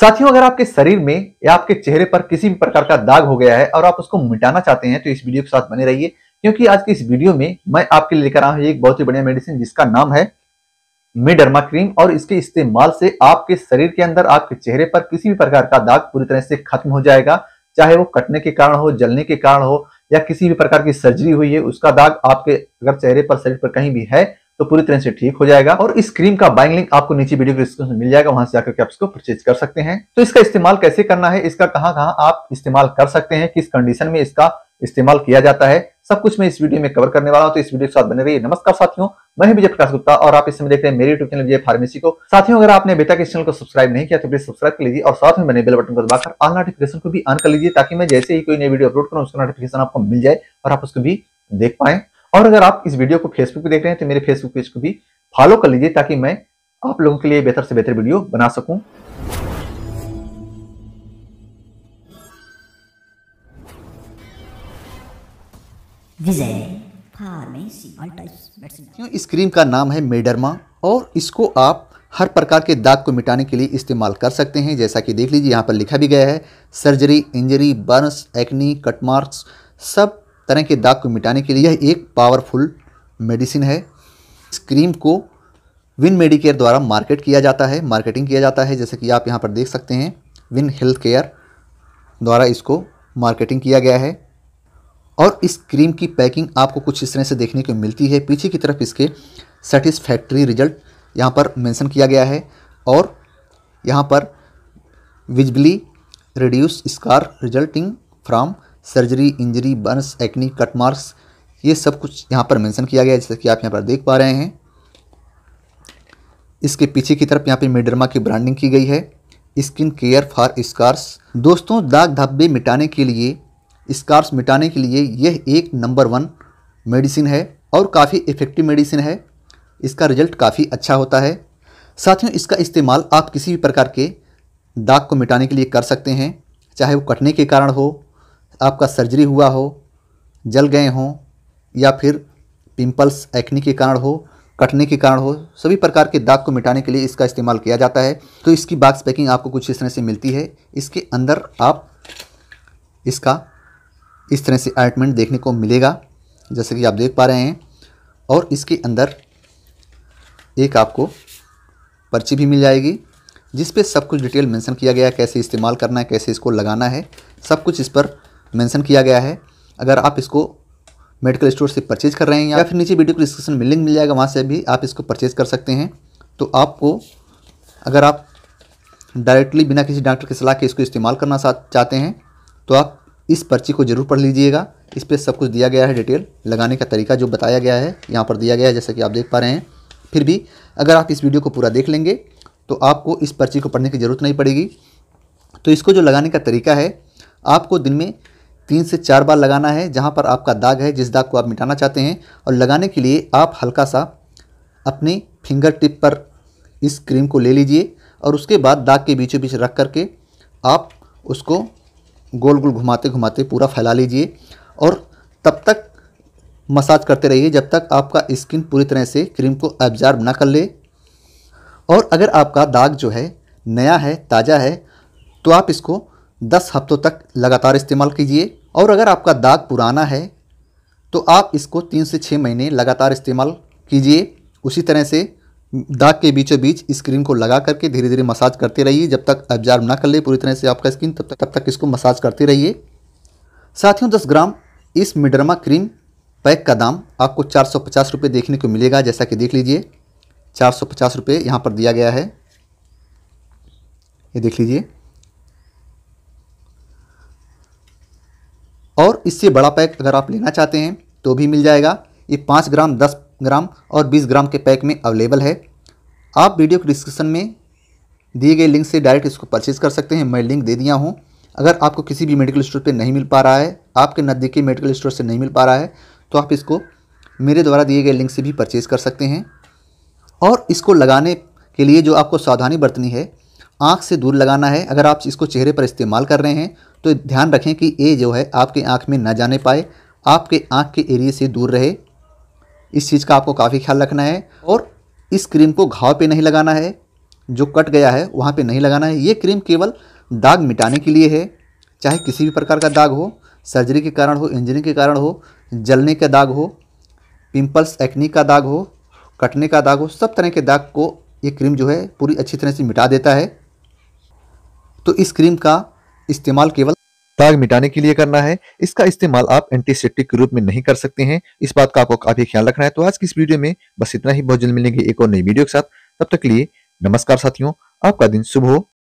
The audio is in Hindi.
साथियों अगर आपके शरीर में या आपके चेहरे पर किसी भी प्रकार का दाग हो गया है और आप उसको मिटाना चाहते हैं तो इस वीडियो के साथ बने रहिए क्योंकि आज की इस वीडियो में मैं आपके लिए लेकर आया हूं एक बहुत ही बढ़िया मेडिसिन जिसका नाम है मिडर्मा क्रीम और इसके इस्तेमाल से आपके शरीर के अंदर आपके चेहरे पर किसी भी प्रकार का दाग पूरी तरह से खत्म हो जाएगा चाहे वो कटने के कारण हो जलने के कारण हो या किसी भी प्रकार की सर्जरी हुई है उसका दाग आपके अगर चेहरे पर शरीर पर कहीं भी है तो पूरी तरह से ठीक हो जाएगा और इस क्रीम का बाइंग लिंक आपको नीचे वीडियो के डिस्क्रिप्शन में मिल जाएगा वहां से जाकर के आप इसको परचेज कर सकते हैं तो इसका इस्तेमाल कैसे करना है इसका कहां कहां आप इस्तेमाल कर सकते हैं किस कंडीशन में इसका इस्तेमाल किया जाता है सब कुछ मैं इस वीडियो में कवर करने वाला हूँ तो इस वीडियो के साथ बने रहिए नमस्कार साथियों मैं विजय प्रकाश गुप्ता और आप इसमें देख रहे हैं मेरे यूट्यूब चैनल विजय फार्मेसी को साथियों अगर आपने बेटा के चैनल को सब्सक्राइब नहीं किया तो प्लीज सब्सक्राइब कर लीजिए और साथ में बने बेल बटन को दबाकर ऑल नोटिफिकेशन को भी ऑन कर लीजिए ताकि मैं जैसे ही कोई नई वीडियो अपलोड करूँ उसका नोटिफिकेशन आपको मिल जाए और आप उसको भी देख पाए और अगर आप इस वीडियो को फेसबुक पे देख रहे हैं तो मेरे फेसबुक पेज को भी फॉलो कर लीजिए ताकि मैं आप लोगों के लिए बेहतर से बेहतर वीडियो बना सकूं हाँ, इस क्रीम का नाम है मेडरमा और इसको आप हर प्रकार के दाग को मिटाने के लिए इस्तेमाल कर सकते हैं जैसा कि देख लीजिए यहाँ पर लिखा भी गया है surgery injury burns acne cut marks सब तरह के दाग को मिटाने के लिए यह एक पावरफुल मेडिसिन है इस क्रीम को विन मेडिकेयर द्वारा मार्केट किया जाता है मार्केटिंग किया जाता है जैसे कि आप यहाँ पर देख सकते हैं विन हेल्थ केयर द्वारा इसको मार्केटिंग किया गया है और इस क्रीम की पैकिंग आपको कुछ इस तरह से देखने को मिलती है पीछे की तरफ इसके सेटिस्फैक्ट्री रिजल्ट यहाँ पर मेंशन किया गया है और यहाँ पर visibly reduce scar resulting from surgery injury burns acne cut marks ये सब कुछ यहाँ पर मेंशन किया गया है जैसा कि आप यहाँ पर देख पा रहे हैं इसके पीछे की तरफ यहाँ पे मेडरमा की ब्रांडिंग की गई है स्किन केयर फॉर स्कार्स दोस्तों दाग धब्बे मिटाने के लिए स्कार्स मिटाने के लिए यह एक नंबर वन मेडिसिन है और काफ़ी इफ़ेक्टिव मेडिसिन है इसका रिजल्ट काफ़ी अच्छा होता है साथियों इसका इस्तेमाल आप किसी भी प्रकार के दाग को मिटाने के लिए कर सकते हैं चाहे वो कटने के कारण हो आपका सर्जरी हुआ हो जल गए हों या फिर पिंपल्स एक्नी के कारण हो कटने के कारण हो सभी प्रकार के दाग को मिटाने के लिए इसका इस्तेमाल किया जाता है तो इसकी बाक्स पैकिंग आपको कुछ इस तरह से मिलती है इसके अंदर आप इसका इस तरह से आइटमेंट देखने को मिलेगा जैसे कि आप देख पा रहे हैं और इसके अंदर एक आपको पर्ची भी मिल जाएगी जिस पे सब कुछ डिटेल मेंशन किया गया है कैसे इस्तेमाल करना है कैसे इसको लगाना है सब कुछ इस पर मेंशन किया गया है अगर आप इसको मेडिकल स्टोर से परचेज कर रहे हैं या फिर नीचे वीडियो को डिस्क्रिप्शन में लिंक मिल जाएगा वहाँ से भी आप इसको परचेज कर सकते हैं तो आपको अगर आप डायरेक्टली बिना किसी डॉक्टर की सलाह के इसको इस्तेमाल करना चाहते हैं तो आप इस पर्ची को ज़रूर पढ़ लीजिएगा इस पर सब कुछ दिया गया है डिटेल लगाने का तरीका जो बताया गया है यहाँ पर दिया गया है जैसा कि आप देख पा रहे हैं फिर भी अगर आप इस वीडियो को पूरा देख लेंगे तो आपको इस पर्ची को पढ़ने की ज़रूरत नहीं पड़ेगी तो इसको जो लगाने का तरीका है आपको दिन में तीन से चार बार लगाना है जहाँ पर आपका दाग है जिस दाग को आप मिटाना चाहते हैं और लगाने के लिए आप हल्का सा अपनी फिंगर टिप पर इस क्रीम को ले लीजिए और उसके बाद दाग के बीचों बीच रख करके आप उसको गोल गोल घुमाते घुमाते पूरा फैला लीजिए और तब तक मसाज करते रहिए जब तक आपका स्किन पूरी तरह से क्रीम को एब्जॉर्ब ना कर ले और अगर आपका दाग जो है नया है ताज़ा है तो आप इसको दस हफ्तों तक लगातार इस्तेमाल कीजिए और अगर आपका दाग पुराना है तो आप इसको तीन से छः महीने लगातार इस्तेमाल कीजिए उसी तरह से दाग के बीचों बीच स्क्रीन को लगा करके धीरे धीरे मसाज करते रहिए जब तक एब्जॉर्ब ना कर ले पूरी तरह से आपका स्किन तब तक तब तक इसको मसाज करते रहिए साथियों 10 ग्राम इस मिडरमा क्रीम पैक का दाम आपको चार सौ देखने को मिलेगा जैसा कि देख लीजिए चार सौ यहाँ पर दिया गया है ये देख लीजिए और इससे बड़ा पैक अगर आप लेना चाहते हैं तो भी मिल जाएगा ये पाँच ग्राम दस ग्राम और बीस ग्राम के पैक में अवेलेबल है आप वीडियो के डिस्क्रिप्शन में दिए गए लिंक से डायरेक्ट इसको परचेज़ कर सकते हैं मैं लिंक दे दिया हूँ अगर आपको किसी भी मेडिकल स्टोर पर नहीं मिल पा रहा है आपके नज़दीकी मेडिकल स्टोर से नहीं मिल पा रहा है तो आप इसको मेरे द्वारा दिए गए लिंक से भी परचेज़ कर सकते हैं और इसको लगाने के लिए जो आपको सावधानी बरतनी है आँख से दूर लगाना है अगर आप इसको चेहरे पर इस्तेमाल कर रहे हैं तो ध्यान रखें कि ये जो है आपके आँख में ना जाने पाए आपके आँख के एरिए से दूर रहे इस चीज़ का आपको काफ़ी ख्याल रखना है और इस क्रीम को घाव पे नहीं लगाना है जो कट गया है वहाँ पे नहीं लगाना है ये क्रीम केवल दाग मिटाने के लिए है चाहे किसी भी प्रकार का दाग हो सर्जरी के कारण हो इंजरी के कारण हो जलने का दाग हो पिंपल्स एक्नी का दाग हो कटने का दाग हो सब तरह के दाग को ये क्रीम जो है पूरी अच्छी तरह से मिटा देता है तो इस क्रीम का इस्तेमाल केवल दाग मिटाने के लिए करना है इसका इस्तेमाल आप एंटीसेप्टिक के रूप में नहीं कर सकते हैं इस बात का आपको काफी ख्याल रखना है तो आज की इस वीडियो में बस इतना ही बहुत जल्द मिलेंगे एक और नई वीडियो के साथ तब तक लिए नमस्कार साथियों आपका दिन शुभ हो